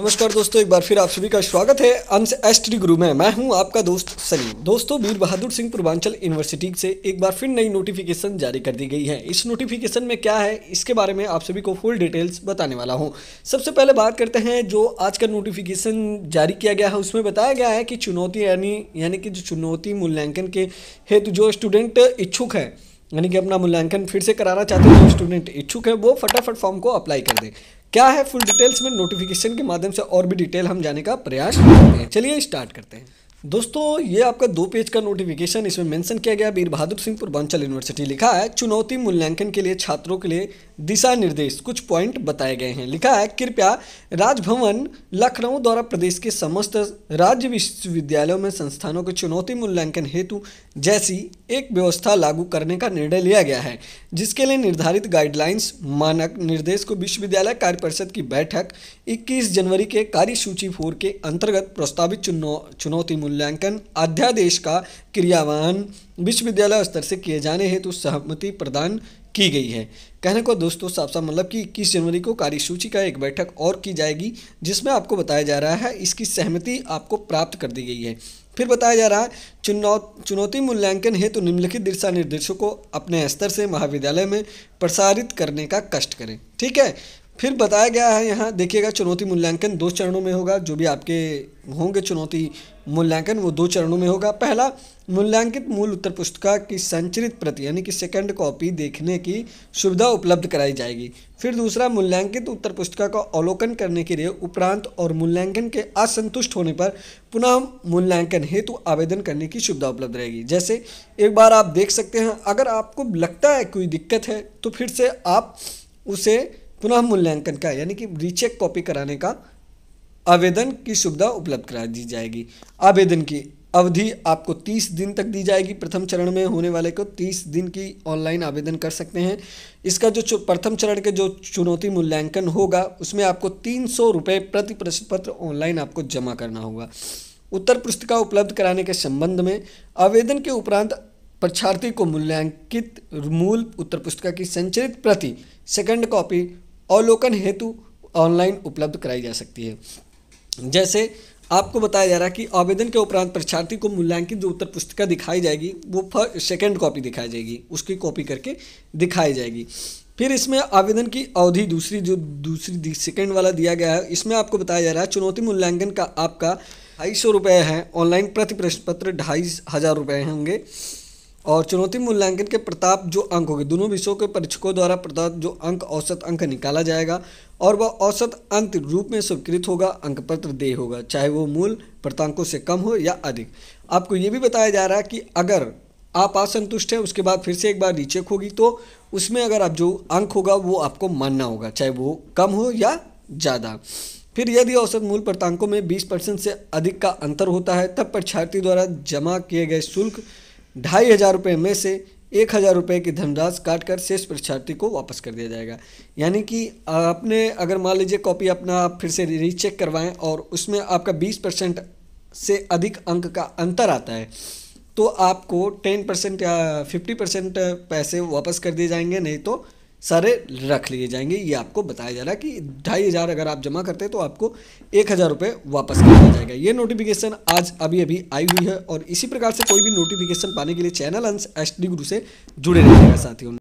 नमस्कार दोस्तों एक बार फिर आप सभी का स्वागत है अंश एस टी गुरु में मैं हूं आपका दोस्त सलीम दोस्तों वीर बहादुर सिंह पूर्वांचल यूनिवर्सिटी से एक बार फिर नई नोटिफिकेशन जारी कर दी गई है इस नोटिफिकेशन में क्या है इसके बारे में आप सभी को फुल डिटेल्स बताने वाला हूं सबसे पहले बात करते हैं जो आज का नोटिफिकेशन जारी किया गया है उसमें बताया गया है कि चुनौती यानी यानी कि जो चुनौती मूल्यांकन के हेतु जो स्टूडेंट इच्छुक हैं यानी कि अपना मूल्यांकन फिर से कराना चाहते हैं जो स्टूडेंट इच्छुक है वो फटाफट फॉर्म को अप्लाई कर दें क्या है फुल डिटेल्स में नोटिफिकेशन के माध्यम से और भी डिटेल हम जाने का प्रयास करते हैं चलिए स्टार्ट करते हैं दोस्तों ये आपका दो पेज का नोटिफिकेशन इसमें मेंशन किया गया वीर बहादुर सिंह पूर्वांचल यूनिवर्सिटी लिखा है चुनौती मूल्यांकन के लिए छात्रों के लिए दिशा निर्देश कुछ पॉइंट बताए गए हैं लिखा है कृपया राजभवन लखनऊ द्वारा प्रदेश के समस्त राज्य विश्वविद्यालयों में संस्थानों के चुनौती मूल्यांकन हेतु जैसी एक व्यवस्था लागू करने का निर्णय लिया गया है जिसके लिए निर्धारित गाइडलाइंस मानक निर्देश को विश्वविद्यालय कार्य परिषद की बैठक इक्कीस जनवरी के कार्यसूची फोर के अंतर्गत प्रस्तावित चुनौती मूल्यांकन अध्यादेश का क्रियावान विश्वविद्यालय स्तर से किए जाने हेतु सहमति प्रदान की गई है कहने को दोस्तों साफ साफ मतलब कि इक्कीस जनवरी को कार्यसूची का एक बैठक और की जाएगी जिसमें आपको बताया जा रहा है इसकी सहमति आपको प्राप्त कर दी गई है फिर बताया जा रहा है चुनौ चुनौती मूल्यांकन हेतु तो निम्नलिखित दिशा निर्देशों को अपने स्तर से महाविद्यालय में प्रसारित करने का कष्ट करें ठीक है फिर बताया गया है यहाँ देखिएगा चुनौती मूल्यांकन दो चरणों में होगा जो भी आपके होंगे चुनौती मूल्यांकन वो दो चरणों में होगा पहला मूल्यांकित मूल उत्तर पुस्तिका की संचरित प्रति यानी कि सेकंड कॉपी देखने की सुविधा उपलब्ध कराई जाएगी फिर दूसरा मूल्यांकित उत्तर पुस्तिका का अवलोकन करने के लिए उपरांत और मूल्यांकन के असंतुष्ट होने पर पुनः मूल्यांकन हेतु आवेदन करने की सुविधा उपलब्ध रहेगी जैसे एक बार आप देख सकते हैं अगर आपको लगता है कोई दिक्कत है तो फिर से आप उसे पुनः मूल्यांकन का यानी कि रीचेक कॉपी कराने का आवेदन की सुविधा उपलब्ध करा दी जाएगी आवेदन की अवधि आपको 30 दिन तक दी जाएगी प्रथम चरण में होने वाले को 30 दिन की ऑनलाइन आवेदन कर सकते हैं इसका जो प्रथम चरण के जो चुनौती मूल्यांकन होगा उसमें आपको तीन सौ रुपये प्रति प्रश्न पत्र ऑनलाइन आपको जमा करना होगा उत्तर पुस्तिका उपलब्ध कराने के संबंध में आवेदन के उपरांत परीक्षार्थी को मूल्यांकित मूल उत्तर पुस्तिका की संचरित प्रति सेकंड कॉपी अवलोकन हेतु ऑनलाइन उपलब्ध कराई जा सकती है जैसे आपको बताया जा रहा है कि आवेदन के उपरांत परीक्षार्थी को मूल्यांकित जो उत्तर पुस्तिका दिखाई जाएगी वो फर्स्ट सेकेंड कॉपी दिखाई जाएगी उसकी कॉपी करके दिखाई जाएगी फिर इसमें आवेदन की अवधि दूसरी जो दूसरी सेकेंड वाला दिया गया है इसमें आपको बताया जा रहा है चुनौती मूल्यांकन का आपका ढाई सौ रुपये है ऑनलाइन प्रति प्रश्न पत्र ढाई हजार रुपये होंगे और चुनौती मूल्यांकन के प्रताप जो अंक होगी दोनों विषयों के परीक्षकों द्वारा प्रताप जो अंक औसत अंक निकाला जाएगा और वह औसत अंक रूप में स्वीकृत होगा अंक पत्र दे होगा चाहे वो मूल प्रतांकों से कम हो या अधिक आपको ये भी बताया जा रहा है कि अगर आप असंतुष्ट हैं उसके बाद फिर से एक बार रीचेक होगी तो उसमें अगर आप जो अंक होगा वो आपको मानना होगा चाहे वो कम हो या ज़्यादा फिर यदि औसत मूल प्रतांकों में 20 परसेंट से अधिक का अंतर होता है तब परीक्षार्थी द्वारा जमा किए गए शुल्क ढाई हज़ार रुपये में से एक हज़ार रुपये की धनराशि काट कर शेष परीक्षार्थी को वापस कर दिया जाएगा यानी कि आपने अगर मान लीजिए कॉपी अपना आप फिर से रीचेक करवाएं और उसमें आपका बीस परसेंट से अधिक अंक का अंतर आता है तो आपको टेन परसेंट या फिफ्टी परसेंट पैसे वापस कर दिए जाएंगे नहीं तो सारे रख लिए जाएंगे ये आपको बताया जा रहा है कि ढाई हज़ार अगर आप जमा करते हैं तो आपको एक हज़ार रुपये वापस कर दिया जाएगा ये नोटिफिकेशन आज अभी अभी आई हुई है और इसी प्रकार से कोई भी नोटिफिकेशन पाने के लिए चैनल अंश एच डी गुरु से जुड़े रहिएगा साथियों